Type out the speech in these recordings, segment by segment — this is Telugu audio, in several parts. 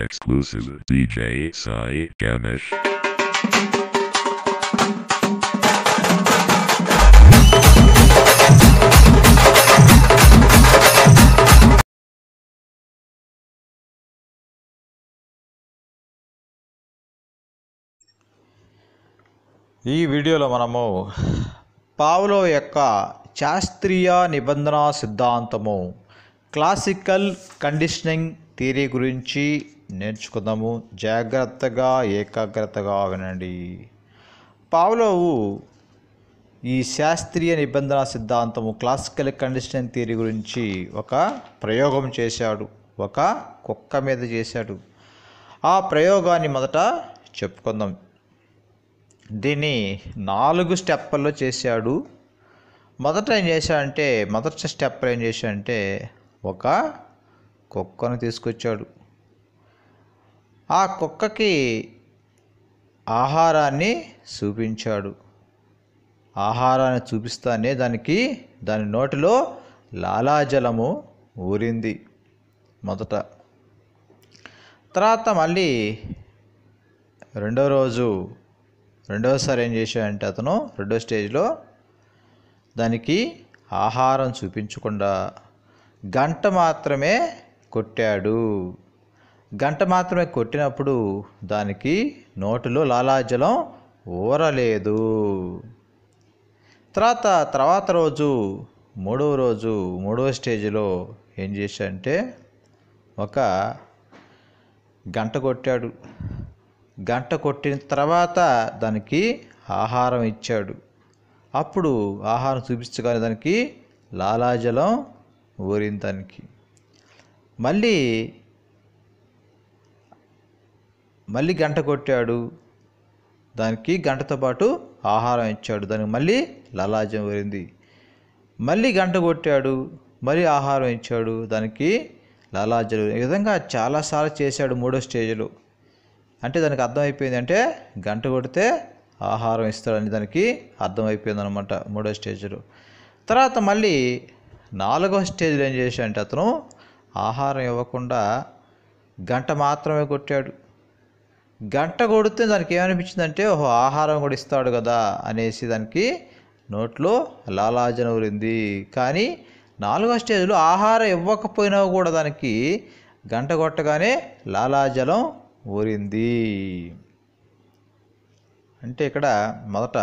Exclusive DJ Sai Ganesh. ఈ వీడియోలో మనము పావులో యొక్క శాస్త్రీయ నిబంధన సిద్ధాంతము క్లాసికల్ కండిషనింగ్ థియరీ గురించి నేర్చుకుందాము జాగ్రత్తగా ఏకాగ్రతగా వినండి పావులోవు ఈ శాస్త్రీయ నిబంధన సిద్ధాంతము క్లాసికల్ కండిషన్ థియరీ గురించి ఒక ప్రయోగం చేశాడు ఒక కుక్క మీద చేశాడు ఆ ప్రయోగాన్ని మొదట చెప్పుకుందాం దీన్ని నాలుగు స్టెప్పల్లో చేశాడు మొదట ఏం చేశాడంటే మొదటి స్టెప్ ఏం చేశాడంటే ఒక కుక్కను తీసుకొచ్చాడు ఆ కుక్కకి ఆహారాన్ని చూపించాడు ఆహారాన్ని చూపిస్తానే దానికి దాని నోటిలో లాలాజలము ఊరింది మొదట తర్వాత మళ్ళీ రెండో రోజు రెండోసారి ఏం చేశాడంటే అతను రెండో స్టేజ్లో దానికి ఆహారం చూపించకుండా గంట మాత్రమే కొట్టాడు గంట మాత్రమే కొట్టినప్పుడు దానికి నోటిలో లాలాజలం ఊరలేదు తర్వాత తర్వాత రోజు మూడవ రోజు మూడవ స్టేజ్లో ఏం చేశాడంటే ఒక గంట కొట్టాడు గంట కొట్టిన తర్వాత దానికి ఆహారం ఇచ్చాడు అప్పుడు ఆహారం చూపించగానే దానికి లాలాజలం దానికి మళ్ళీ మళ్ళీ గంట కొట్టాడు దానికి గంటతో పాటు ఆహారం ఇచ్చాడు దానికి మళ్ళీ లలాజం వరింది మళ్ళీ గంట కొట్టాడు మళ్ళీ ఆహారం ఇచ్చాడు దానికి లలాజలు ఈ విధంగా చాలాసార్లు చేశాడు మూడో స్టేజ్లో అంటే దానికి అర్థమైపోయింది అంటే గంట కొడితే ఆహారం ఇస్తాడని దానికి అర్థమైపోయింది అనమాట మూడో స్టేజ్లో తర్వాత మళ్ళీ నాలుగో స్టేజ్లో ఏం చేశాడంటే అతను ఆహారం ఇవ్వకుండా గంట మాత్రమే కొట్టాడు గంట కొడితే దానికి ఏమనిపించింది అంటే ఓహో ఆహారం కూడా ఇస్తాడు కదా అనేసి దానికి నోట్లో లాలాజన ఊరింది కానీ నాలుగో స్టేజ్లో ఆహారం ఇవ్వకపోయినా కూడా దానికి గంట కొట్టగానే లాలాజలం ఊరింది అంటే ఇక్కడ మొదట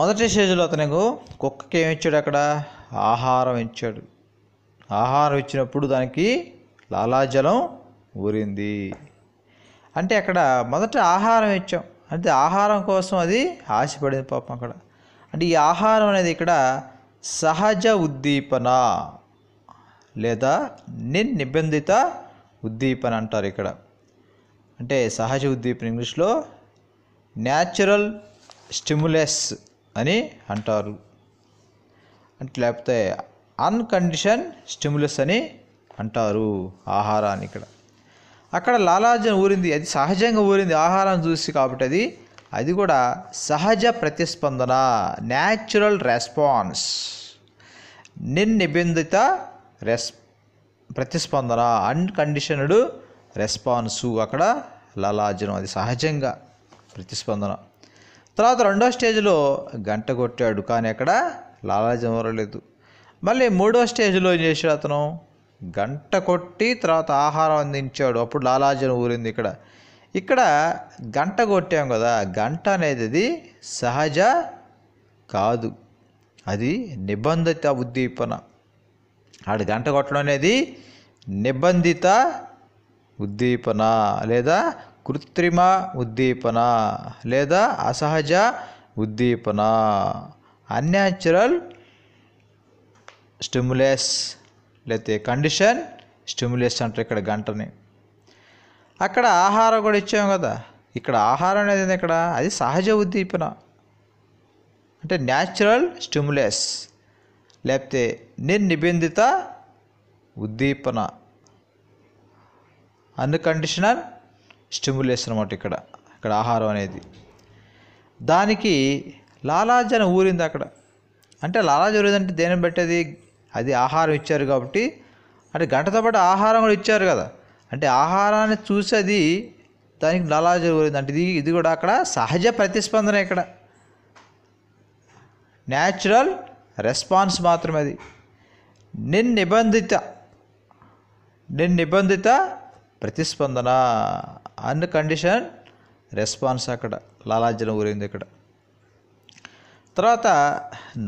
మొదటి స్టేజ్లో అతను కుక్కకి ఏమి ఇచ్చాడు అక్కడ ఆహారం ఇచ్చాడు ఆహారం ఇచ్చినప్పుడు దానికి లాలాజలం ఊరింది అంటే అక్కడ మొదట ఆహారం ఇచ్చాం అంటే ఆహారం కోసం అది ఆశపడింది పాపం అక్కడ అంటే ఈ ఆహారం అనేది ఇక్కడ సహజ ఉద్దీపన లేదా నిన్ నిబంధిత ఉద్దీపన అంటారు ఇక్కడ అంటే సహజ ఉద్దీపన ఇంగ్లీష్లో న్యాచురల్ స్టిములస్ అని అంటారు అంటే లేకపోతే అన్కండిషన్ స్టిములస్ అని అంటారు ఆహారాన్ని ఇక్కడ అక్కడ లాలాజన్ ఊరింది అది సహజంగా ఊరింది ఆహారం చూసి కాబట్టి అది అది కూడా సహజ ప్రతిస్పందన న్యాచురల్ రెస్పాన్స్ నిర్నిబంధిత రెస్ ప్రతిస్పందన అన్కండిషన్డ్ రెస్పాన్సు అక్కడ లలాజనం అది సహజంగా ప్రతిస్పందన తర్వాత రెండో స్టేజ్లో గంట కొట్టాడు కానీ అక్కడ లాలాజనం వరలేదు మళ్ళీ మూడో స్టేజ్లో ఏం చేశాడు అతను గంట కొట్టి తర్వాత ఆహారం అందించాడు అప్పుడు లాలాజన ఊరింది ఇక్కడ ఇక్కడ గంట కొట్టాం కదా గంట అనేది సహజ కాదు అది నిబంధిత ఉద్దీపన ఆడు గంట కొట్టడం అనేది నిబంధిత ఉద్దీపన లేదా కృత్రిమ ఉద్దీపన లేదా అసహజ ఉద్దీపన అన్యాచురల్ స్టిములస్ లేకపోతే కండిషన్ స్టిమ్యులేషన్ అంటారు ఇక్కడ గంటని అక్కడ ఆహారం కూడా ఇచ్చాము కదా ఇక్కడ ఆహారం అనేది ఇక్కడ అది సహజ ఉద్దీపన అంటే న్యాచురల్ స్టిమ్యులేస్ లేకపోతే నిర్నిబంధిత ఉద్దీపన అన్కండిషనల్ స్టిమ్యులేస్ అనమాట ఇక్కడ ఇక్కడ ఆహారం అనేది దానికి లాలాజన ఊరింది అక్కడ అంటే లాలాజ ఊరిందంటే దేని బట్టేది అది ఆహారం ఇచ్చారు కాబట్టి అంటే గంటతో పాటు ఆహారం కూడా ఇచ్చారు కదా అంటే ఆహారాన్ని చూసి అది దానికి జరుగుతుంది అంటే ఇది ఇది కూడా అక్కడ సహజ ప్రతిస్పందన ఇక్కడ న్యాచురల్ రెస్పాన్స్ మాత్రమే అది నిర్నిబంధిత నిర్నిబంధిత ప్రతిస్పందన అన్ కండిషన్ రెస్పాన్స్ అక్కడ లాలాజలం ఊరింది ఇక్కడ తర్వాత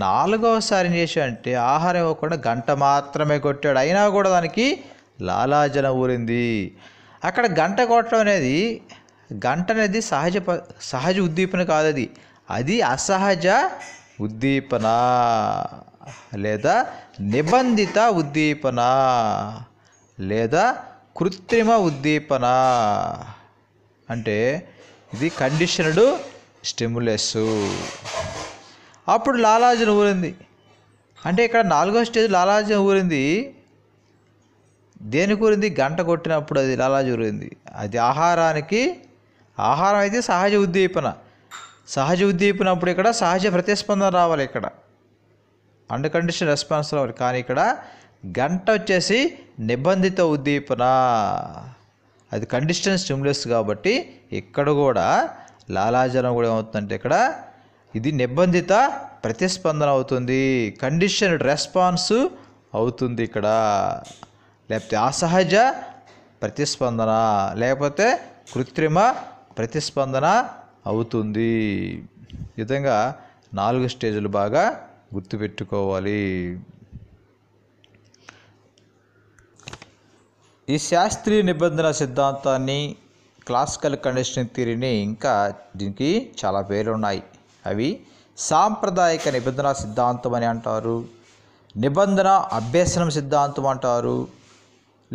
నాలుగవసారి ఏం అంటే ఆహారం ఇవ్వకుండా గంట మాత్రమే కొట్టాడు అయినా కూడా దానికి లాలాజలం ఊరింది అక్కడ గంట కొట్టడం అనేది గంట అనేది సహజ సహజ ఉద్దీపన కాదు అది అది అసహజ ఉద్దీపన లేదా నిబంధిత ఉద్దీపన లేదా కృత్రిమ ఉద్దీపన అంటే ఇది కండిషనడు స్టిములస్ అప్పుడు లాలాజన్ ఊరింది అంటే ఇక్కడ నాలుగో స్టేజ్ లాలాజన్ ఊరింది దేని కూరింది గంట కొట్టినప్పుడు అది లాలాజీ ఊరింది అది ఆహారానికి ఆహారం అయితే సహజ ఉద్దీపన సహజ ఉద్దీపన అప్పుడు ఇక్కడ సహజ ప్రతిస్పందన రావాలి ఇక్కడ కండిషన్ రెస్పాన్స్ రావాలి కానీ ఇక్కడ గంట వచ్చేసి నిబంధిత ఉద్దీపన అది కండిషన్ స్టిమ్యులస్ కాబట్టి ఇక్కడ కూడా లాలాజనం కూడా ఏమవుతుందంటే ఇక్కడ ఇది నిర్బంధిత ప్రతిస్పందన అవుతుంది కండిషన్డ్ రెస్పాన్స్ అవుతుంది ఇక్కడ లేకపోతే అసహజ ప్రతిస్పందన లేకపోతే కృత్రిమ ప్రతిస్పందన అవుతుంది విధంగా నాలుగు స్టేజ్లు బాగా గుర్తుపెట్టుకోవాలి ఈ శాస్త్రీయ నిబంధన సిద్ధాంతాన్ని క్లాసికల్ కండిషనింగ్ థియరీని ఇంకా దీనికి చాలా పేర్లు ఉన్నాయి అవి సాంప్రదాయక నిబంధన సిద్ధాంతం అని అంటారు నిబంధన అభ్యసనం సిద్ధాంతం అంటారు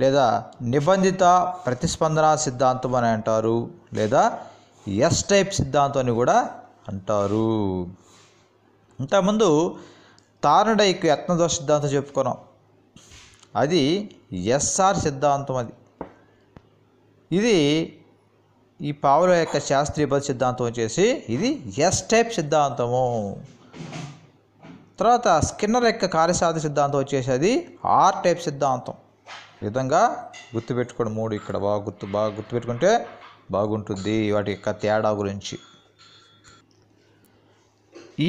లేదా నిబంధిత ప్రతిస్పందన సిద్ధాంతం అని అంటారు లేదా ఎస్ టైప్ సిద్ధాంతం అని కూడా అంటారు ఇంతకుముందు తారుడైకు యత్నదోష సిద్ధాంతం చెప్పుకున్నాం అది ఎస్ఆర్ సిద్ధాంతం అది ఇది ఈ పావుల యొక్క శాస్త్రీయ పద్ధతి సిద్ధాంతం వచ్చేసి ఇది ఎస్ టైప్ సిద్ధాంతము తర్వాత స్కిన్నర్ యొక్క కార్యసాధ సిద్ధాంతం వచ్చేసి అది ఆర్ టైప్ సిద్ధాంతం విధంగా గుర్తుపెట్టుకోండి మూడు ఇక్కడ బాగా గుర్తు బాగా గుర్తుపెట్టుకుంటే బాగుంటుంది వాటి యొక్క తేడా గురించి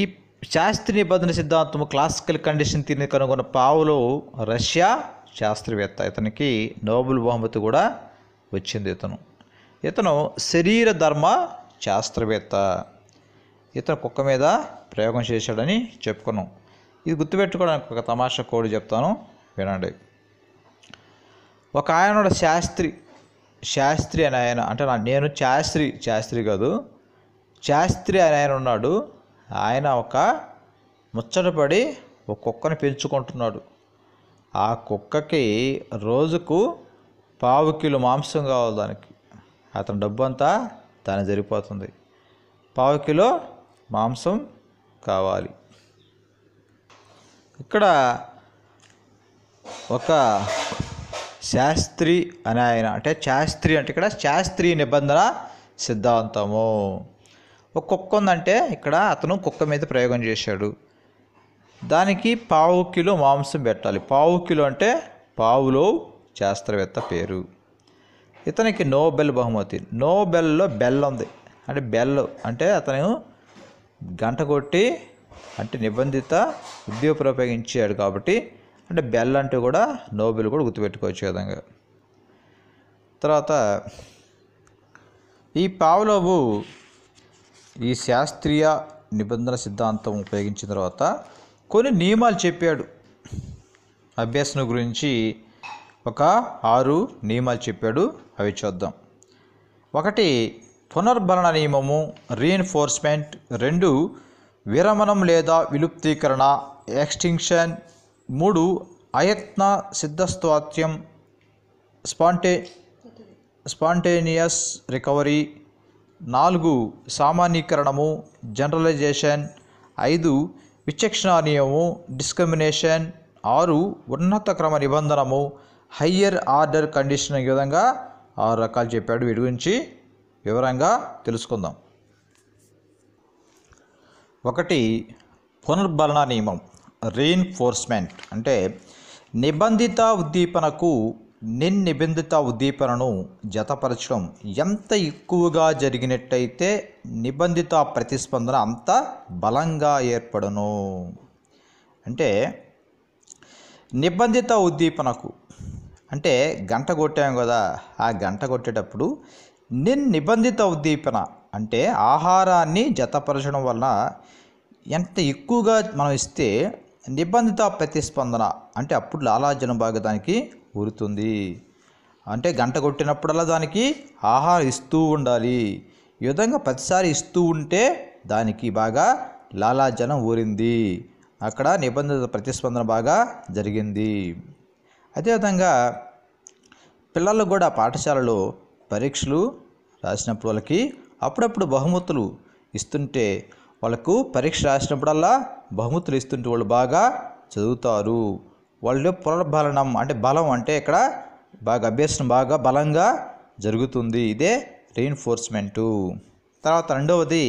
ఈ శాస్త్రీయ నిబంధన సిద్ధాంతం క్లాసికల్ కండిషన్ తీరిని కనుగొన్న పావులు రష్యా శాస్త్రవేత్త ఇతనికి నోబెల్ బహుమతి కూడా వచ్చింది ఇతను ఇతను శరీర ధర్మ శాస్త్రవేత్త ఇతను కుక్క మీద ప్రయోగం చేశాడని చెప్పుకున్నాం ఇది గుర్తుపెట్టుకోవడానికి ఒక తమాషా కోడ్ చెప్తాను వినండి ఒక ఆయన శాస్త్రి శాస్త్రి అని ఆయన అంటే నేను శాస్త్రి శాస్త్రి కాదు శాస్త్రి అని ఆయన ఉన్నాడు ఆయన ఒక ముచ్చటపడి ఒక కుక్కని పెంచుకుంటున్నాడు ఆ కుక్కకి రోజుకు పావు కిలో మాంసం కావాలి దానికి అతని డబ్బు అంతా తాను జరిగిపోతుంది పావు కిలో మాంసం కావాలి ఇక్కడ ఒక శాస్త్రి అని ఆయన అంటే శాస్త్రి అంటే ఇక్కడ శాస్త్రి నిబంధన సిద్ధాంతము ఒక కుక్క ఉందంటే ఇక్కడ అతను కుక్క మీద ప్రయోగం చేశాడు దానికి పావు కిలో మాంసం పెట్టాలి పావు కిలో అంటే పావులో శాస్త్రవేత్త పేరు ఇతనికి నోబెల్ బహుమతి నోబెల్లో బెల్ ఉంది అంటే బెల్ అంటే అతను గంట కొట్టి అంటే నిబంధిత ఉద్యోగ ఉపయోగించాడు కాబట్టి అంటే బెల్ అంటే కూడా నోబెల్ కూడా గుర్తుపెట్టుకోవచ్చు విధంగా తర్వాత ఈ పావులోవు ఈ శాస్త్రీయ నిబంధన సిద్ధాంతం ఉపయోగించిన తర్వాత కొన్ని నియమాలు చెప్పాడు అభ్యసన గురించి ఒక ఆరు నియమాలు చెప్పాడు అవి చూద్దాం ఒకటి పునర్భరణ నియమము రీఎన్ఫోర్స్మెంట్ రెండు విరమణం లేదా విలుప్తీకరణ ఎక్స్టింక్షన్ మూడు అయత్న సిద్ధస్వాత్యం స్పాంటే స్పాంటేనియస్ రికవరీ నాలుగు సామాన్యీకరణము జనరలైజేషన్ ఐదు నియమము డిస్క్రిమినేషన్ ఆరు ఉన్నత క్రమ నిబంధనము హయ్యర్ ఆర్డర్ కండిషన్ ఈ విధంగా ఆరు రకాలు చెప్పాడు వీటి గురించి వివరంగా తెలుసుకుందాం ఒకటి పునర్బలన నియమం రీఎన్ఫోర్స్మెంట్ అంటే నిబంధిత ఉద్దీపనకు నిర్నిబంధిత ఉద్దీపనను జతపరచడం ఎంత ఎక్కువగా జరిగినట్టయితే నిబంధిత ప్రతిస్పందన అంత బలంగా ఏర్పడను అంటే నిబంధిత ఉద్దీపనకు అంటే గంట కొట్టాం కదా ఆ గంట కొట్టేటప్పుడు నిన్ నిబంధిత ఉద్దీపన అంటే ఆహారాన్ని జతపరచడం వలన ఎంత ఎక్కువగా మనం ఇస్తే నిబంధిత ప్రతిస్పందన అంటే అప్పుడు లాలాజలం బాగా దానికి ఊరుతుంది అంటే గంట కొట్టినప్పుడల్లా దానికి ఆహారం ఇస్తూ ఉండాలి ఈ విధంగా ప్రతిసారి ఇస్తూ ఉంటే దానికి బాగా లాలాజనం ఊరింది అక్కడ నిబంధిత ప్రతిస్పందన బాగా జరిగింది అదేవిధంగా పిల్లలు కూడా పాఠశాలలో పరీక్షలు రాసినప్పుడు వాళ్ళకి అప్పుడప్పుడు బహుమతులు ఇస్తుంటే వాళ్ళకు పరీక్ష రాసినప్పుడల్లా బహుమతులు ఇస్తుంటే వాళ్ళు బాగా చదువుతారు వాళ్ళు పునర్బలనం అంటే బలం అంటే ఇక్కడ బాగా అభ్యసనం బాగా బలంగా జరుగుతుంది ఇదే రీఎన్ఫోర్స్మెంటు తర్వాత రెండవది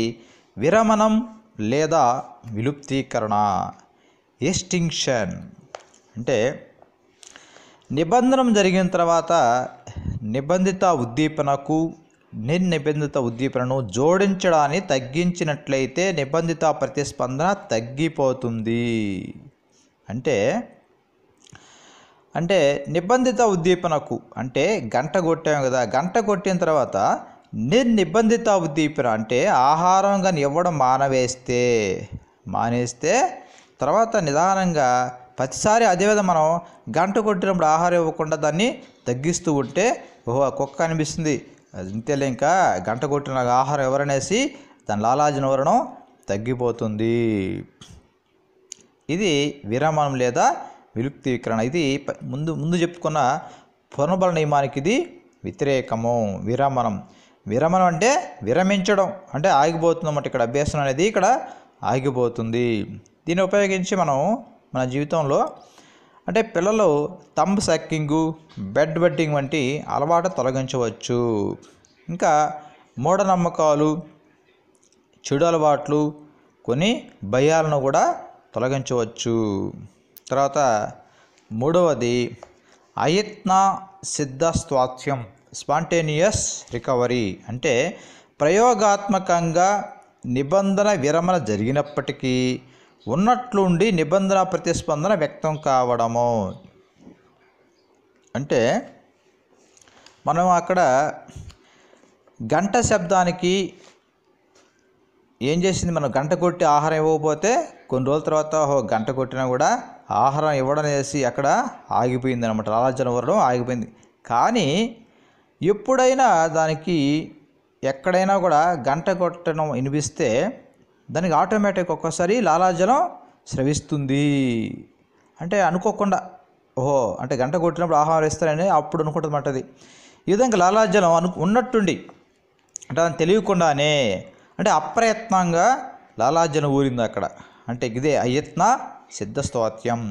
విరమణం లేదా విలుప్తీకరణ ఎస్టింక్షన్ అంటే నిబంధనం జరిగిన తర్వాత నిబంధిత ఉద్దీపనకు నిర్నిబంధిత ఉద్దీపనను జోడించడాన్ని తగ్గించినట్లయితే నిబంధిత ప్రతిస్పందన తగ్గిపోతుంది అంటే అంటే నిబంధిత ఉద్దీపనకు అంటే గంట కొట్టాము కదా గంట కొట్టిన తర్వాత నిర్నిబంధిత ఉద్దీపన అంటే ఆహారం కానీ ఇవ్వడం మానవేస్తే మానేస్తే తర్వాత నిదానంగా ప్రతిసారి అదేవిధంగా మనం గంట కొట్టినప్పుడు ఆహారం ఇవ్వకుండా దాన్ని తగ్గిస్తూ ఉంటే ఓహో కుక్క అనిపిస్తుంది ఇంతేలే ఇంకా గంట కొట్టిన ఆహారం ఎవరనేసి దాని లాలాజన వరణం తగ్గిపోతుంది ఇది విరామం లేదా విలుక్తి విక్రణ ఇది ముందు ముందు చెప్పుకున్న పునర్బల నియమానికి ఇది వ్యతిరేకము విరమణం విరమణం అంటే విరమించడం అంటే ఆగిపోతుంది అన్నమాట ఇక్కడ అభ్యాసం అనేది ఇక్కడ ఆగిపోతుంది దీన్ని ఉపయోగించి మనం మన జీవితంలో అంటే పిల్లలు తంబ్ సెక్కింగు బెడ్ వెట్టింగ్ వంటి అలవాటు తొలగించవచ్చు ఇంకా మూఢనమ్మకాలు చెడు అలవాట్లు కొన్ని భయాలను కూడా తొలగించవచ్చు తర్వాత మూడవది అయత్న సిద్ధ స్వాత్యం స్పాంటేనియస్ రికవరీ అంటే ప్రయోగాత్మకంగా నిబంధన విరమణ జరిగినప్పటికీ ఉన్నట్లుండి నిబంధన ప్రతిస్పందన వ్యక్తం కావడము అంటే మనం అక్కడ గంట శబ్దానికి ఏం చేసింది మనం గంట కొట్టి ఆహారం ఇవ్వకపోతే కొన్ని రోజుల తర్వాత గంట కొట్టినా కూడా ఆహారం ఇవ్వడం అనేసి అక్కడ ఆగిపోయింది అనమాట లాలాజన వరడం ఆగిపోయింది కానీ ఎప్పుడైనా దానికి ఎక్కడైనా కూడా గంట కొట్టడం వినిపిస్తే దానికి ఆటోమేటిక్ ఒక్కోసారి లాలాజలం స్రవిస్తుంది అంటే అనుకోకుండా ఓహో అంటే గంట కొట్టినప్పుడు ఆహారం ఇస్తారని అప్పుడు అనుకుంటుంది అది ఈ విధంగా లాలాజలం అను ఉన్నట్టుండి అంటే దాన్ని తెలియకుండానే అంటే అప్రయత్నంగా లాలాజలం ఊరింది అక్కడ అంటే ఇదే అయత్న సిద్ధస్తోత్యం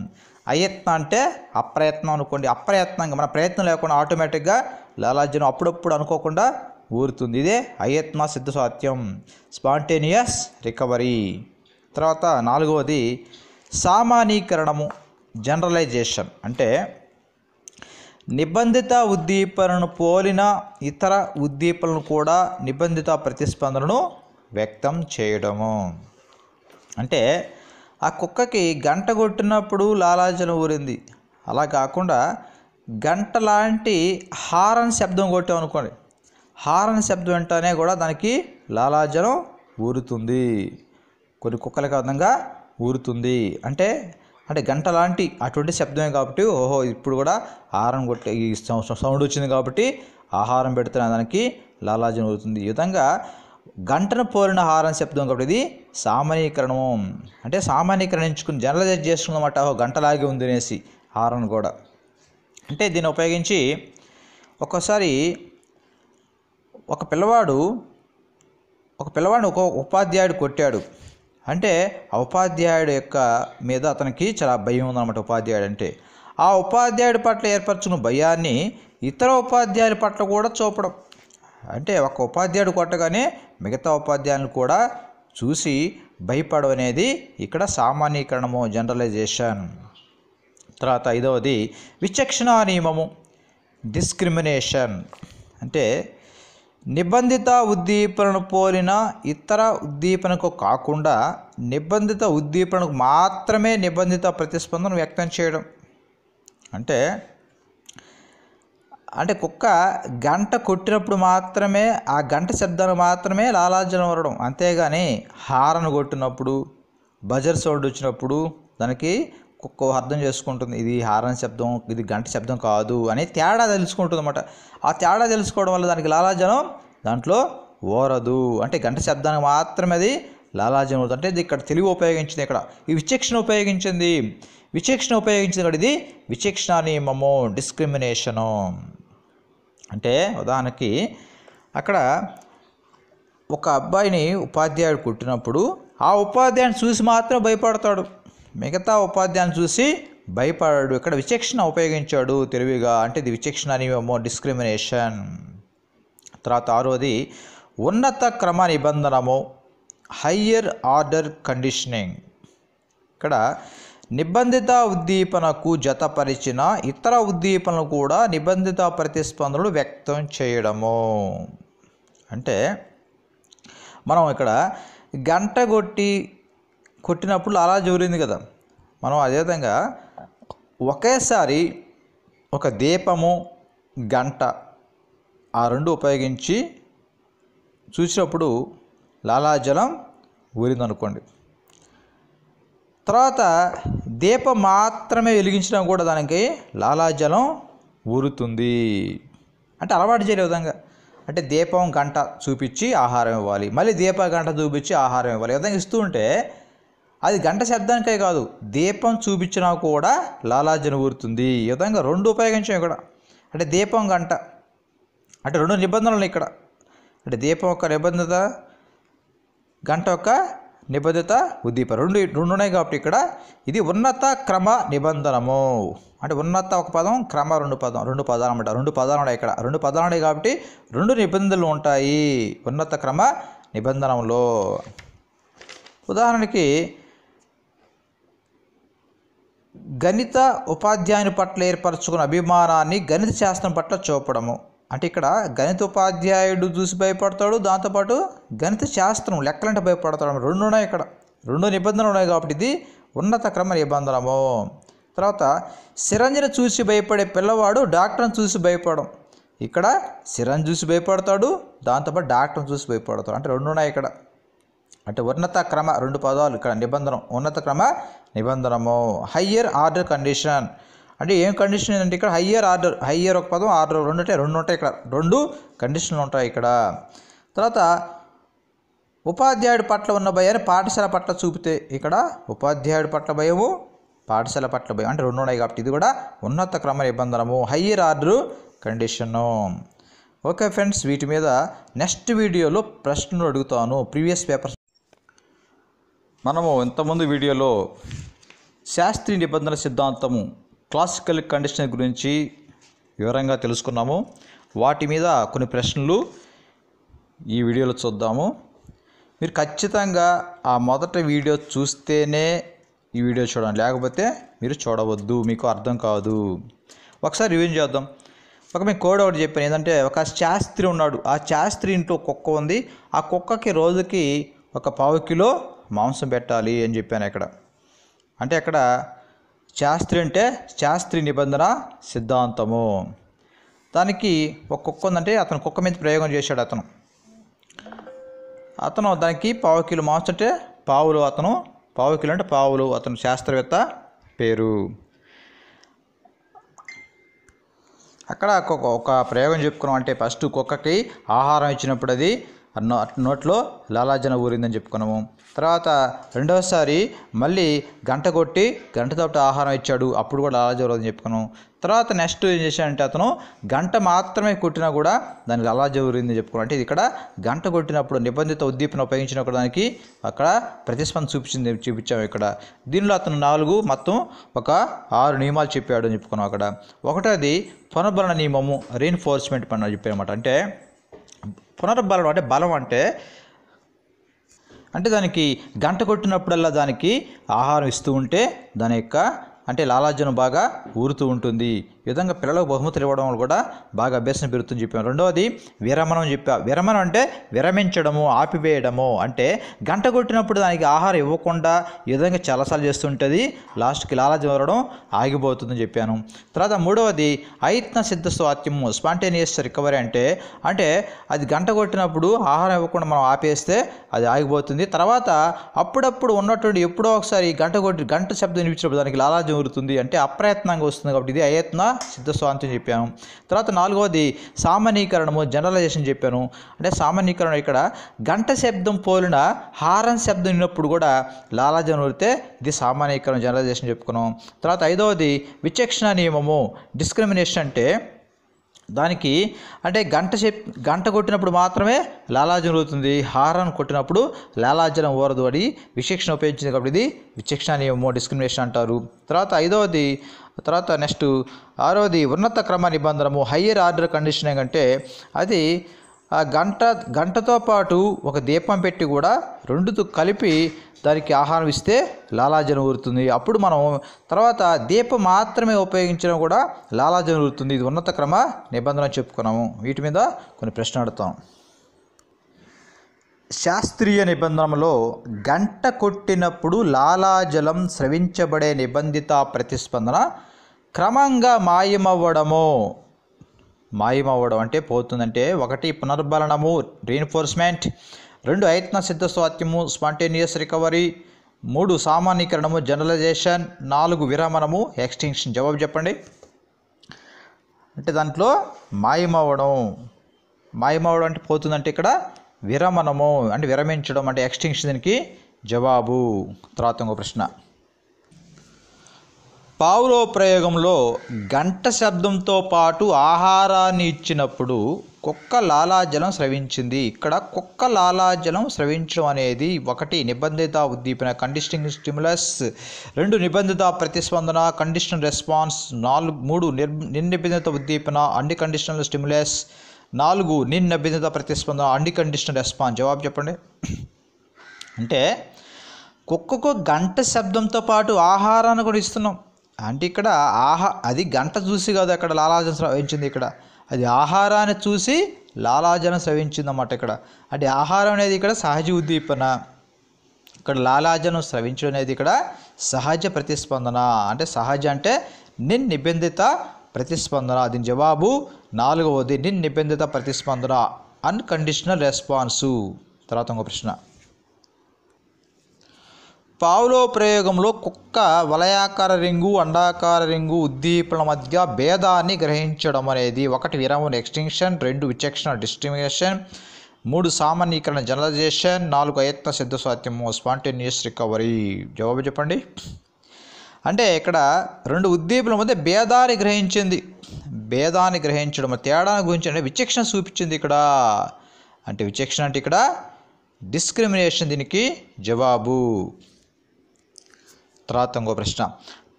అయత్న అంటే అప్రయత్నం అనుకోండి అప్రయత్నంగా మన ప్రయత్నం లేకుండా ఆటోమేటిక్గా లాలాజనం అప్పుడప్పుడు అనుకోకుండా ఊరుతుంది ఇదే అయత్మ సిద్ధ సాత్యం స్పాంటేనియస్ రికవరీ తర్వాత నాలుగవది సామాన్యీకరణము జనరలైజేషన్ అంటే నిబంధిత ఉద్దీపనను పోలిన ఇతర ఉద్దీపనను కూడా నిబంధిత ప్రతిస్పందనను వ్యక్తం చేయడము అంటే ఆ కుక్కకి గంట కొట్టినప్పుడు లాలాజన ఊరింది అలా కాకుండా గంట లాంటి హారన్ శబ్దం కొట్టామనుకోండి హారన్ శబ్దం వెంటనే కూడా దానికి లాలాజలం ఊరుతుంది కొన్ని కుక్కలకు అర్థంగా ఊరుతుంది అంటే అంటే గంట లాంటి అటువంటి శబ్దమే కాబట్టి ఓహో ఇప్పుడు కూడా ఆహారం కొట్టే ఈ సౌండ్ వచ్చింది కాబట్టి ఆహారం పెడుతున్న దానికి లాలాజనం అవుతుంది ఈ విధంగా గంటను పోలిన ఆహారం శబ్దం కాబట్టి ఇది సామాన్యీకరణము అంటే సామాన్యీకరణించుకుని జనరలైజ్ చేసుకున్నమాట ఓహో గంటలాగే ఉంది అనేసి ఆహారం కూడా అంటే దీన్ని ఉపయోగించి ఒక్కోసారి ఒక పిల్లవాడు ఒక పిల్లవాడిని ఒక ఉపాధ్యాయుడు కొట్టాడు అంటే ఆ ఉపాధ్యాయుడు యొక్క మీద అతనికి చాలా భయం ఉందన్నమాట ఉపాధ్యాయుడు అంటే ఆ ఉపాధ్యాయుడి పట్ల ఏర్పరచుకున్న భయాన్ని ఇతర ఉపాధ్యాయుల పట్ల కూడా చూపడం అంటే ఒక ఉపాధ్యాయుడు కొట్టగానే మిగతా ఉపాధ్యాయులను కూడా చూసి భయపడం అనేది ఇక్కడ సామాన్యీకరణము జనరలైజేషన్ తర్వాత ఐదవది విచక్షణ నియమము డిస్క్రిమినేషన్ అంటే నిబంధిత ఉద్దీపనను పోలిన ఇతర ఉద్దీపనకు కాకుండా నిబంధిత ఉద్దీపనకు మాత్రమే నిబంధిత ప్రతిస్పందన వ్యక్తం చేయడం అంటే అంటే కుక్క గంట కొట్టినప్పుడు మాత్రమే ఆ గంట శబ్దాన్ని మాత్రమే లాలాజలం వరడం అంతేగాని హారను కొట్టినప్పుడు బజర్ సౌండ్ వచ్చినప్పుడు దానికి కుక్క అర్థం చేసుకుంటుంది ఇది హారన్ శబ్దం ఇది గంట శబ్దం కాదు అనే తేడా తెలుసుకుంటుంది అనమాట ఆ తేడా తెలుసుకోవడం వల్ల దానికి లాలాజనం దాంట్లో ఓరదు అంటే గంట శబ్దానికి మాత్రమే అది లాలాజనం అవుతుంది అంటే ఇది ఇక్కడ తెలివి ఉపయోగించింది ఇక్కడ ఈ విచక్షణ ఉపయోగించింది విచక్షణ ఉపయోగించింది ఇక్కడ ఇది విచక్షణ నియమము డిస్క్రిమినేషను అంటే ఉదాహరణకి అక్కడ ఒక అబ్బాయిని ఉపాధ్యాయుడు కుట్టినప్పుడు ఆ ఉపాధ్యాయుని చూసి మాత్రం భయపడతాడు మిగతా ఉపాధ్యాయులను చూసి భయపడాడు ఇక్కడ విచక్షణ ఉపయోగించాడు తెలివిగా అంటే ఇది విచక్షణ అనేమో డిస్క్రిమినేషన్ తర్వాత ఆరోది ఉన్నత క్రమ నిబంధనము హయ్యర్ ఆర్డర్ కండిషనింగ్ ఇక్కడ నిబంధిత ఉద్దీపనకు జతపరిచిన ఇతర ఉద్దీపనలు కూడా నిబంధిత ప్రతిస్పందనలు వ్యక్తం చేయడము అంటే మనం ఇక్కడ గంట కొట్టి కొట్టినప్పుడు అలా జూరింది కదా మనం అదేవిధంగా ఒకేసారి ఒక దీపము గంట ఆ రెండు ఉపయోగించి చూసినప్పుడు లాలాజలం ఊరిందనుకోండి తర్వాత దీపం మాత్రమే వెలిగించినా కూడా దానికి లాలాజలం ఊరుతుంది అంటే అలవాటు చేయలే విధంగా అంటే దీపం గంట చూపించి ఆహారం ఇవ్వాలి మళ్ళీ దీప గంట చూపించి ఆహారం ఇవ్వాలి విధంగా ఇస్తూ ఉంటే అది గంట శబ్దానికే కాదు దీపం చూపించినా కూడా లాలాజన ఊరుతుంది ఈ విధంగా రెండు ఉపయోగించాం ఇక్కడ అంటే దీపం గంట అంటే రెండు నిబంధనలు ఇక్కడ అంటే దీపం ఒక నిబంధత గంట ఒక నిబద్ధత ఉద్దీప రెండు రెండు ఉన్నాయి కాబట్టి ఇక్కడ ఇది ఉన్నత క్రమ నిబంధనము అంటే ఉన్నత ఒక పదం క్రమ రెండు పదం రెండు పదాలు అనమాట రెండు పదాలు ఉన్నాయి ఇక్కడ రెండు పదాలు ఉన్నాయి కాబట్టి రెండు నిబంధనలు ఉంటాయి ఉన్నత క్రమ నిబంధనలో ఉదాహరణకి గణిత ఉపాధ్యాయుని పట్ల ఏర్పరచుకున్న అభిమానాన్ని గణిత శాస్త్రం పట్ల చూపడము అంటే ఇక్కడ గణిత ఉపాధ్యాయుడు చూసి భయపడతాడు దాంతోపాటు గణిత శాస్త్రం లెక్కలంటే భయపడతాడు రెండు ఉన్నాయి ఇక్కడ రెండు నిబంధనలు ఉన్నాయి కాబట్టి ఇది ఉన్నత క్రమ నిబంధనము తర్వాత సిరంజన చూసి భయపడే పిల్లవాడు డాక్టర్ని చూసి భయపడం ఇక్కడ సిరంజ్ చూసి భయపడతాడు దాంతోపాటు డాక్టర్ని చూసి భయపడతాడు అంటే రెండు ఉన్నాయి ఇక్కడ అంటే ఉన్నత క్రమ రెండు పదాలు ఇక్కడ నిబంధన ఉన్నత క్రమ నిబంధనము హయ్యర్ ఆర్డర్ కండిషన్ అంటే ఏం కండిషన్ అంటే ఇక్కడ హయ్యర్ ఆర్డర్ హయ్యర్ ఒక పదం ఆర్డర్ రెండు ఉంటాయి రెండు ఉంటాయి ఇక్కడ రెండు కండిషన్లు ఉంటాయి ఇక్కడ తర్వాత ఉపాధ్యాయుడి పట్ల ఉన్న భయాన్ని పాఠశాల పట్ల చూపితే ఇక్కడ ఉపాధ్యాయుడి పట్ల భయము పాఠశాల పట్ల భయం అంటే రెండు ఉన్నాయి కాబట్టి ఇది కూడా ఉన్నత క్రమ నిబంధనము higher order condition okay friends వీటి మీద నెక్స్ట్ వీడియోలో ప్రశ్నలు అడుగుతాను ప్రీవియస్ పేపర్స్ మనము ఇంతకుముందు వీడియోలో శాస్త్రీయ నిబంధన సిద్ధాంతము క్లాసికల్ కండిషన్ గురించి వివరంగా తెలుసుకున్నాము వాటి మీద కొన్ని ప్రశ్నలు ఈ వీడియోలో చూద్దాము మీరు ఖచ్చితంగా ఆ మొదటి వీడియో చూస్తేనే ఈ వీడియో చూడండి లేకపోతే మీరు చూడవద్దు మీకు అర్థం కాదు ఒకసారి రివ్యూ చేద్దాం ఒక మేము కోడ్ ఒకటి చెప్పాను ఏంటంటే ఒక శాస్త్రి ఉన్నాడు ఆ శాస్త్రి ఇంట్లో కుక్క ఉంది ఆ కుక్కకి రోజుకి ఒక పావు కిలో మాంసం పెట్టాలి అని చెప్పాను ఇక్కడ అంటే అక్కడ శాస్త్రి అంటే శాస్త్రి నిబంధన సిద్ధాంతము దానికి ఒక కుక్క ఉందంటే అతను కుక్క మీద ప్రయోగం చేశాడు అతను అతను దానికి పావు కిలో మాంసం అంటే పావులు అతను పావు కిలో అంటే పావులు అతను శాస్త్రవేత్త పేరు అక్కడ ఒక ప్రయోగం చెప్పుకున్నాం అంటే ఫస్ట్ కుక్కకి ఆహారం ఇచ్చినప్పుడు అది నోట్లో లాలాజన ఊరిందని చెప్పుకున్నాము తర్వాత రెండవసారి మళ్ళీ గంట కొట్టి గంట తోట ఆహారం ఇచ్చాడు అప్పుడు కూడా అలా జరుగుతుంది చెప్పుకున్నాం తర్వాత నెక్స్ట్ ఏం చేశాడంటే అతను గంట మాత్రమే కొట్టినా కూడా దానికి అలా జరుగుతుంది చెప్పుకున్నాను అంటే ఇక్కడ గంట కొట్టినప్పుడు నిబంధిత ఉద్దీపన ఉపయోగించినప్పుడు దానికి అక్కడ ప్రతిస్పందన చూపించింది చూపించాము ఇక్కడ దీనిలో అతను నాలుగు మొత్తం ఒక ఆరు నియమాలు చెప్పాడు అని చెప్పుకున్నాం అక్కడ ఒకటది పునర్బలన నియమము రీఎన్ఫోర్స్మెంట్ పని చెప్పామన్నమాట అంటే పునర్బలం అంటే బలం అంటే అంటే దానికి గంట కొట్టినప్పుడల్లా దానికి ఆహారం ఇస్తూ ఉంటే దాని యొక్క అంటే లాలాజనం బాగా ఊరుతూ ఉంటుంది విధంగా పిల్లలకు బహుమతులు ఇవ్వడం వల్ల కూడా బాగా అభ్యాసం పెరుగుతుందని చెప్పాము రెండవది విరమణం చెప్పా విరమణం అంటే విరమించడము ఆపివేయడము అంటే గంట కొట్టినప్పుడు దానికి ఆహారం ఇవ్వకుండా ఈ విధంగా చాలాసార్లు చేస్తుంటుంది లాస్ట్కి లాలాజం వరడం ఆగిపోతుందని చెప్పాను తర్వాత మూడవది ఐత్న సిద్ధ స్వాత్యము స్పాంటేనియస్ రికవరీ అంటే అంటే అది గంట కొట్టినప్పుడు ఆహారం ఇవ్వకుండా మనం ఆపేస్తే అది ఆగిపోతుంది తర్వాత అప్పుడప్పుడు ఉన్నటువంటి ఎప్పుడో ఒకసారి గంట కొట్టి గంట శబ్దం వినిపించినప్పుడు దానికి లాలాజం ఊరుతుంది అంటే అప్రయత్నంగా వస్తుంది కాబట్టి ఇది అయత్న సిద్ధస్వాంతం చెప్పాను తర్వాత నాలుగవది సామాన్యీకరణము జనరలైజేషన్ చెప్పాను అంటే సామాన్యీకరణ ఇక్కడ గంట శబ్దం పోలిన హారన్ శబ్దం విన్నప్పుడు కూడా లాలాజనం ఉడితే ఇది సామాన్యీకరణ జనరలైజేషన్ చెప్పుకున్నాం తర్వాత ఐదవది విచక్షణ నియమము డిస్క్రిమినేషన్ అంటే దానికి అంటే గంట చెప్ గంట కొట్టినప్పుడు మాత్రమే లాలాజలం అవుతుంది హారన్ కొట్టినప్పుడు లాలాజలం ఓరదు అని విశేషణ ఉపయోగించింది కాబట్టి ఇది విచక్షణ నియమము డిస్క్రిమినేషన్ అంటారు తర్వాత ఐదవది తర్వాత నెక్స్ట్ ఆరవది ఉన్నత క్రమ నిబంధనము హయ్యర్ ఆర్డర్ కండిషనింగ్ అంటే అది ఆ గంట గంటతో పాటు ఒక దీపం పెట్టి కూడా రెండుతో కలిపి దానికి ఆహారం ఇస్తే లాలాజలం ఊరుతుంది అప్పుడు మనం తర్వాత దీపం మాత్రమే ఉపయోగించడం కూడా లాలాజలం ఊరుతుంది ఇది ఉన్నత క్రమ నిబంధన చెప్పుకున్నాము వీటి మీద కొన్ని ప్రశ్న అడుగుతాం శాస్త్రీయ నిబంధనలో గంట కొట్టినప్పుడు లాలాజలం స్రవించబడే నిబంధిత ప్రతిస్పందన క్రమంగా మాయమవ్వడము మాయమవ్వడం అంటే పోతుందంటే ఒకటి పునర్బలనము రీఎన్ఫోర్స్మెంట్ రెండు అయత్న సిద్ధ స్వాత్యము స్పాంటేనియస్ రికవరీ మూడు సామాన్యీకరణము జనరలైజేషన్ నాలుగు విరమణము ఎక్స్టింక్షన్ జవాబు చెప్పండి అంటే దాంట్లో మాయమవడం మాయమవడం అంటే పోతుందంటే ఇక్కడ విరమణము అంటే విరమించడం అంటే ఎక్స్టింక్షన్ దీనికి జవాబు తర్వాత ఇంకో ప్రశ్న పావులో ప్రయోగంలో గంట శబ్దంతో పాటు ఆహారాన్ని ఇచ్చినప్పుడు కుక్క లాలాజలం స్రవించింది ఇక్కడ కుక్క లాలాజలం స్రవించడం అనేది ఒకటి నిబంధిత ఉద్దీపన కండిషనింగ్ స్టిములస్ రెండు నిబంధిత ప్రతిస్పందన కండిషన్ రెస్పాన్స్ నాలుగు మూడు నిర్ నిర్నిబంధిత ఉద్దీపన అన్ని కండిషనల్ స్టిములస్ నాలుగు నిర్నిబంధిత ప్రతిస్పందన అన్ని కండిషనల్ రెస్పాన్స్ జవాబు చెప్పండి అంటే కుక్కకు గంట శబ్దంతో పాటు ఆహారాన్ని కూడా ఇస్తున్నాం అంటే ఇక్కడ ఆహా అది గంట చూసి కాదు అక్కడ లాలాజన స్రవించింది ఇక్కడ అది ఆహారాన్ని చూసి లాలాజన అన్నమాట ఇక్కడ అంటే ఆహారం అనేది ఇక్కడ సహజ ఉద్దీపన ఇక్కడ లాలాజనం స్రవించడం అనేది ఇక్కడ సహజ ప్రతిస్పందన అంటే సహజ అంటే నిన్ నిబంధిత ప్రతిస్పందన దీని జవాబు నాలుగవది నిన్ నిబంధిత ప్రతిస్పందన అన్కండిషనల్ రెస్పాన్సు తర్వాత ఇంకో ప్రశ్న పావులో ప్రయోగంలో కుక్క వలయాకార రింగు అండాకార రింగు ఉద్దీపన మధ్య భేదాన్ని గ్రహించడం అనేది ఒకటి విరామం ఎక్స్టింక్షన్ రెండు విచక్షణ డిస్టింగ్షన్ మూడు సామాన్యీకరణ జనరలైజేషన్ నాలుగు అయత్న సిద్ధ స్వాత్యము స్పాంటేనియస్ రికవరీ జవాబు చెప్పండి అంటే ఇక్కడ రెండు ఉద్దీపుల మధ్య భేదాన్ని గ్రహించింది భేదాన్ని గ్రహించడం తేడాను గురించి అంటే విచక్షణ చూపించింది ఇక్కడ అంటే విచక్షణ అంటే ఇక్కడ డిస్క్రిమినేషన్ దీనికి జవాబు తర్వాత ఇంకో ప్రశ్న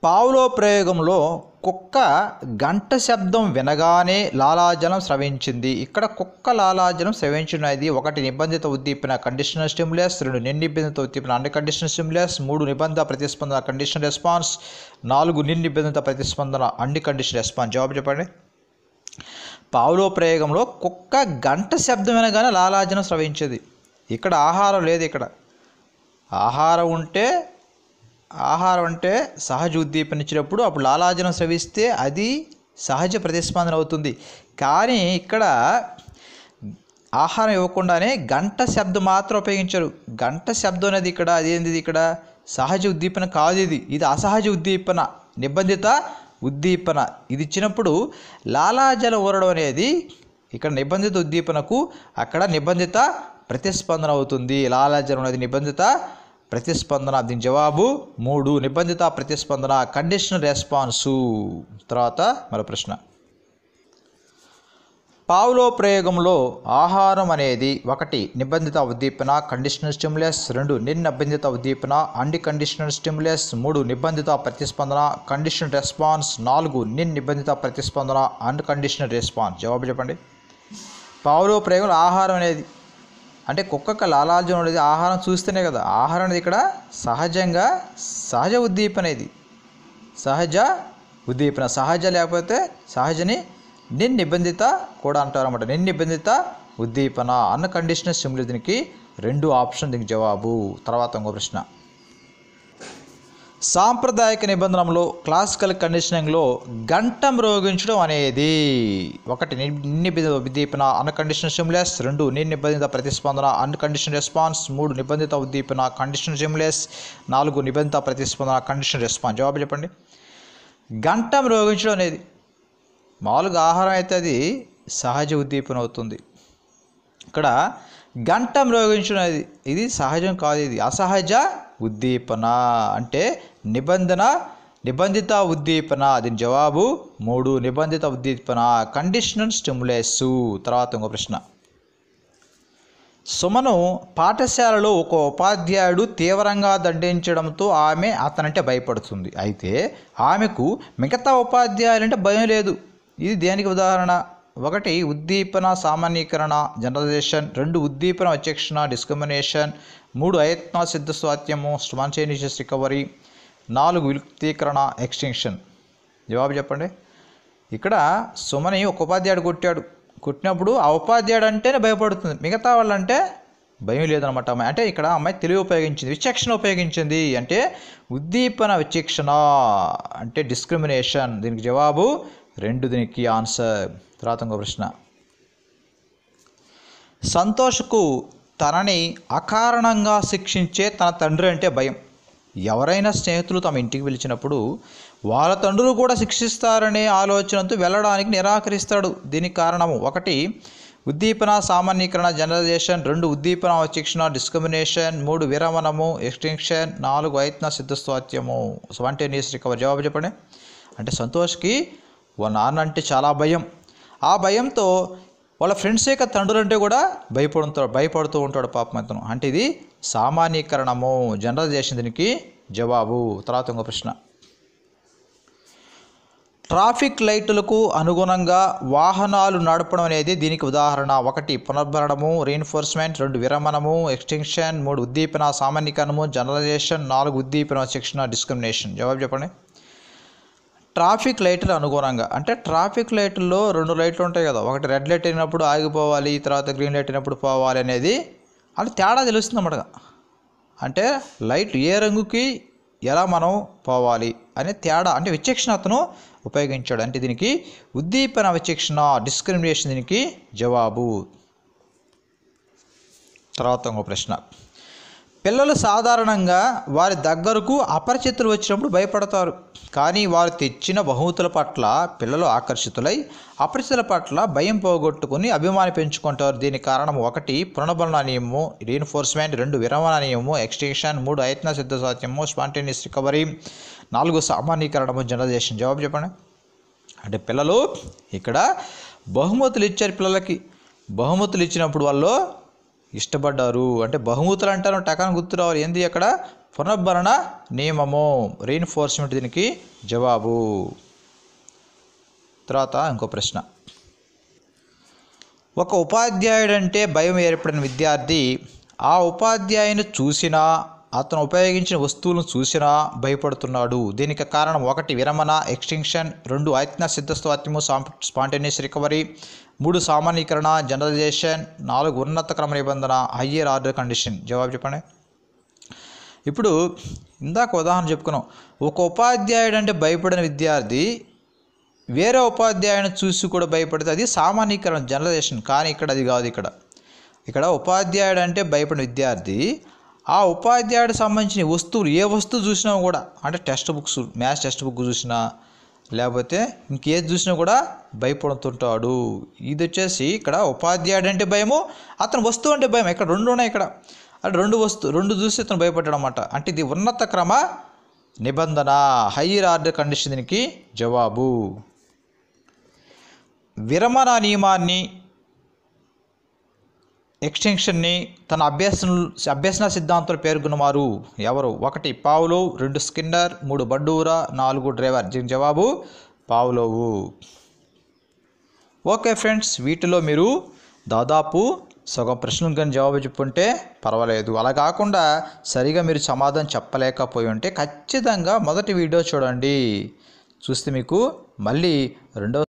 పావులో ప్రయోగంలో కుక్క గంట శబ్దం వినగానే లాలాజలం స్రవించింది ఇక్కడ కుక్క లాలాజలం స్రవించినది ఒకటి నిబంధిత ఉద్దీపన కండిషనల్ స్టిమ్యులస్ రెండు నిర్నిబంధిత ఉద్దీపన అండ్ కండిషనల్ స్టిమ్యులస్ మూడు నిబంధన ప్రతిస్పందన కండిషన్ రెస్పాన్స్ నాలుగు నిర్నిబంధిత ప్రతిస్పందన అండ్ కండిషన్ రెస్పాన్స్ జవాబు చెప్పండి పావులో ప్రయోగంలో కుక్క గంట శబ్దం వినగానే లాలాజలం స్రవించేది ఇక్కడ ఆహారం లేదు ఇక్కడ ఆహారం ఉంటే ఆహారం అంటే సహజ ఉద్దీపనిచ్చినప్పుడు అప్పుడు లాలాజలం స్రవిస్తే అది సహజ ప్రతిస్పందన అవుతుంది కానీ ఇక్కడ ఆహారం ఇవ్వకుండానే గంట శబ్దం మాత్రం ఉపయోగించరు గంట శబ్దం అనేది ఇక్కడ అదేంది ఇక్కడ సహజ ఉద్దీపన కాదు ఇది ఇది అసహజ ఉద్దీపన నిబంధిత ఉద్దీపన ఇది ఇచ్చినప్పుడు లాలాజల ఊరడం అనేది ఇక్కడ నిబంధిత ఉద్దీపనకు అక్కడ నిబంధిత ప్రతిస్పందన అవుతుంది లాలాజలం అనేది నిబంధిత ప్రతిస్పందన దీని జవాబు మూడు నిబంధిత ప్రతిస్పందన కండిషనల్ రెస్పాన్సు తర్వాత మరో ప్రశ్న పావులో ప్రయోగంలో ఆహారం అనేది ఒకటి నిబంధిత ఉద్దీపన కండిషనల్ స్టిమ్యులస్ రెండు నిర్నిబంధిత ఉద్దీపన కండిషనల్ స్టిమ్యులస్ మూడు నిబంధిత ప్రతిస్పందన కండిషనల్ రెస్పాన్స్ నాలుగు నిర్నిబంధిత ప్రతిస్పందన అండ్ కండిషనల్ రెస్పాన్స్ జవాబు చెప్పండి పావులో ప్రయోగంలో ఆహారం అనేది అంటే కుక్కకు లాలాజం అనేది ఆహారం చూస్తేనే కదా ఆహారం అనేది ఇక్కడ సహజంగా సహజ ఉద్దీపన ఇది సహజ ఉద్దీపన సహజ లేకపోతే సహజని నిర్నిబంధిత కూడా అంటారు అనమాట నిర్నిబంధిత ఉద్దీపన అన్న కండిషనర్ సిమ్లు దీనికి రెండు ఆప్షన్ దీనికి జవాబు తర్వాత ఇంకో ప్రశ్న సాంప్రదాయక నిబంధనలో క్లాసికల్ కండిషనింగ్లో గంట మ్రోగించడం అనేది ఒకటి నిర్నిబంధిత ఉద్దీపన అన్కండిషన్ సిమ్లెస్ రెండు నిర్నిబంధిత ప్రతిస్పందన అన్కండిషన్ రెస్పాన్స్ మూడు నిబంధిత ఉద్దీపన కండిషన్ సిమ్లెస్ నాలుగు నిబంధిత ప్రతిస్పందన కండిషన్ రెస్పాన్స్ జవాబు చెప్పండి గంట మ్రోగించడం అనేది మామూలుగా ఆహారం అయితే అది సహజ ఉద్దీపన అవుతుంది ఇక్కడ గంట మ్రోగించడం అనేది ఇది సహజం కాదు ఇది అసహజ ఉద్దీపన అంటే నిబంధన నిబంధిత ఉద్దీపన దీని జవాబు మూడు నిబంధిత ఉద్దీపన కండిషనల్ స్టిమ్యులేస్ తర్వాత ఇంకో ప్రశ్న సుమను పాఠశాలలో ఒక ఉపాధ్యాయుడు తీవ్రంగా దండించడంతో ఆమె అతనంటే భయపడుతుంది అయితే ఆమెకు మిగతా ఉపాధ్యాయులంటే భయం లేదు ఇది దేనికి ఉదాహరణ ఒకటి ఉద్దీపన సామాన్యీకరణ జనరలైజేషన్ రెండు ఉద్దీపన విచక్షణ డిస్క్రిమినేషన్ మూడు అయత్న సిద్ధ స్వాత్యము స్పాంచేనిషియస్ రికవరీ నాలుగు విలుక్తీకరణ ఎక్స్టెన్షన్ జవాబు చెప్పండి ఇక్కడ సుమని ఒక ఉపాధ్యాయుడు కొట్టాడు కొట్టినప్పుడు ఆ ఉపాధ్యాయుడు అంటేనే భయపడుతుంది మిగతా వాళ్ళంటే భయం లేదనమాట అమ్మాయి అంటే ఇక్కడ అమ్మాయి తెలివి ఉపయోగించింది విచక్షణ ఉపయోగించింది అంటే ఉద్దీపన విచక్షణ అంటే డిస్క్రిమినేషన్ దీనికి జవాబు రెండు దీనికి ఆన్సర్ తర్వాత ఇంకో ప్రశ్న సంతోష్కు తనని అకారణంగా శిక్షించే తన తండ్రి అంటే భయం ఎవరైనా స్నేహితులు తమ ఇంటికి పిలిచినప్పుడు వాళ్ళ తండ్రులు కూడా శిక్షిస్తారనే ఆలోచనతో వెళ్ళడానికి నిరాకరిస్తాడు దీనికి కారణము ఒకటి ఉద్దీపన సామాన్యీకరణ జనరలైజేషన్ రెండు ఉద్దీపన శిక్షణ డిస్క్రిమినేషన్ మూడు విరమణము ఎక్స్టెన్షన్ నాలుగు ప్రయత్న సిద్ధస్వాత్యము స్పాంటేనియస్ రికవర్ జవాబు చెప్పండి అంటే సంతోష్కి ఓ నాన్న అంటే చాలా భయం ఆ భయంతో వాళ్ళ ఫ్రెండ్స్ యొక్క తండ్రులు అంటే కూడా భయపడుతూ భయపడుతూ ఉంటాడు పాపం అతను అంటే ఇది సామాన్యీకరణము జనరలైజేషన్ దీనికి జవాబు తర్వాత ఇంకో ప్రశ్న ట్రాఫిక్ లైట్లకు అనుగుణంగా వాహనాలు నడపడం అనేది దీనికి ఉదాహరణ ఒకటి పునర్భరణము రీఎన్ఫోర్స్మెంట్ రెండు విరమణము ఎక్స్టెన్షన్ మూడు ఉద్దీపన సామాన్యీకరణము జనరలైజేషన్ నాలుగు ఉద్దీపన శిక్షణ డిస్క్రిమినేషన్ జవాబు చెప్పండి ట్రాఫిక్ లైట్లు అనుగుణంగా అంటే ట్రాఫిక్ లైట్లో రెండు లైట్లు ఉంటాయి కదా ఒకటి రెడ్ లైట్ అయినప్పుడు ఆగిపోవాలి తర్వాత గ్రీన్ లైట్ అయినప్పుడు పోవాలి అనేది అది తేడా తెలుస్తుంది అన్నమాట అంటే లైట్ ఏ రంగుకి ఎలా మనం పోవాలి అనే తేడా అంటే విచక్షణతను ఉపయోగించాడు అంటే దీనికి ఉద్దీపన విచక్షణ డిస్క్రిమినేషన్ దీనికి జవాబు తర్వాత ఇంకో ప్రశ్న పిల్లలు సాధారణంగా వారి దగ్గరకు అపరిచితులు వచ్చినప్పుడు భయపడతారు కానీ వారు తెచ్చిన బహుమతుల పట్ల పిల్లలు ఆకర్షితులై అపరిచితుల పట్ల భయం పోగొట్టుకుని అభిమాని పెంచుకుంటారు దీని కారణం ఒకటి పునర్బలన నియమము రీఎన్ఫోర్స్మెంట్ రెండు విరమణ నియమము ఎక్స్టెన్షన్ మూడు యత్న సిద్ధ సాధ్యము స్పాంటేనియస్ రికవరీ నాలుగు సామాన్యీకరణము జనరేషన్ జవాబు చెప్పండి అంటే పిల్లలు ఇక్కడ బహుమతులు ఇచ్చారు పిల్లలకి బహుమతులు ఇచ్చినప్పుడు వాళ్ళు ఇష్టపడ్డారు అంటే బహుమూతులు అంటారు టకాన్ని గుర్తు రావాలి ఏంది అక్కడ పునర్భరణ నియమము రీఎన్ఫోర్స్మెంట్ దీనికి జవాబు తర్వాత ఇంకో ప్రశ్న ఒక ఉపాధ్యాయుడు అంటే భయం ఏర్పడిన విద్యార్థి ఆ ఉపాధ్యాయుని చూసినా అతను ఉపయోగించిన వస్తువులను చూసినా భయపడుతున్నాడు దీనికి కారణం ఒకటి విరమణ ఎక్స్టింక్షన్ రెండు ఆత్మ సిద్ధస్వాత్యము స్పాంటేనియస్ రికవరీ మూడు సామాన్యీకరణ జనరలైజేషన్ నాలుగు ఉన్నత క్రమ నిబంధన హయ్యర్ ఆర్డర్ కండిషన్ జవాబు చెప్పండి ఇప్పుడు ఇందాక ఉదాహరణ చెప్పుకున్నాం ఒక ఉపాధ్యాయుడు అంటే భయపడిన విద్యార్థి వేరే ఉపాధ్యాయుని చూసి కూడా భయపడితే అది సామాన్యీకరణ జనరలైజేషన్ కానీ ఇక్కడ అది కాదు ఇక్కడ ఇక్కడ ఉపాధ్యాయుడు అంటే భయపడిన విద్యార్థి ఆ ఉపాధ్యాయుడికి సంబంధించిన వస్తువులు ఏ వస్తువు చూసినా కూడా అంటే text books maths text book చూసినా లేకపోతే ఇంకేది చూసినా కూడా భయపడుతుంటాడు ఇది వచ్చేసి ఇక్కడ ఉపాధ్యాయుడు అంటే భయము అతను వస్తువు అంటే భయం ఇక్కడ రెండు ఉన్నాయి ఇక్కడ అంటే రెండు వస్తు రెండు చూసి అతను భయపడ్డాడు అనమాట అంటే ఇది ఉన్నత క్రమ నిబంధన హయ్యర్ ఆర్డర్ కండిషన్ దీనికి జవాబు విరమణ నియమాన్ని ఎక్స్టెన్షన్ని తన అభ్యసన అభ్యసన సిద్ధాంతాలు పేర్కొన్నవారు ఎవరు ఒకటి పావులో రెండు స్కిన్నర్ మూడు బడ్డూరా నాలుగు డ్రైవర్ దీని జవాబు పావులోవు ఓకే ఫ్రెండ్స్ వీటిలో మీరు దాదాపు సగం ప్రశ్నలు కానీ జవాబు చెప్పుంటే పర్వాలేదు అలా కాకుండా సరిగా మీరు సమాధానం చెప్పలేకపోయి ఉంటే ఖచ్చితంగా మొదటి వీడియో చూడండి చూస్తే మీకు మళ్ళీ రెండో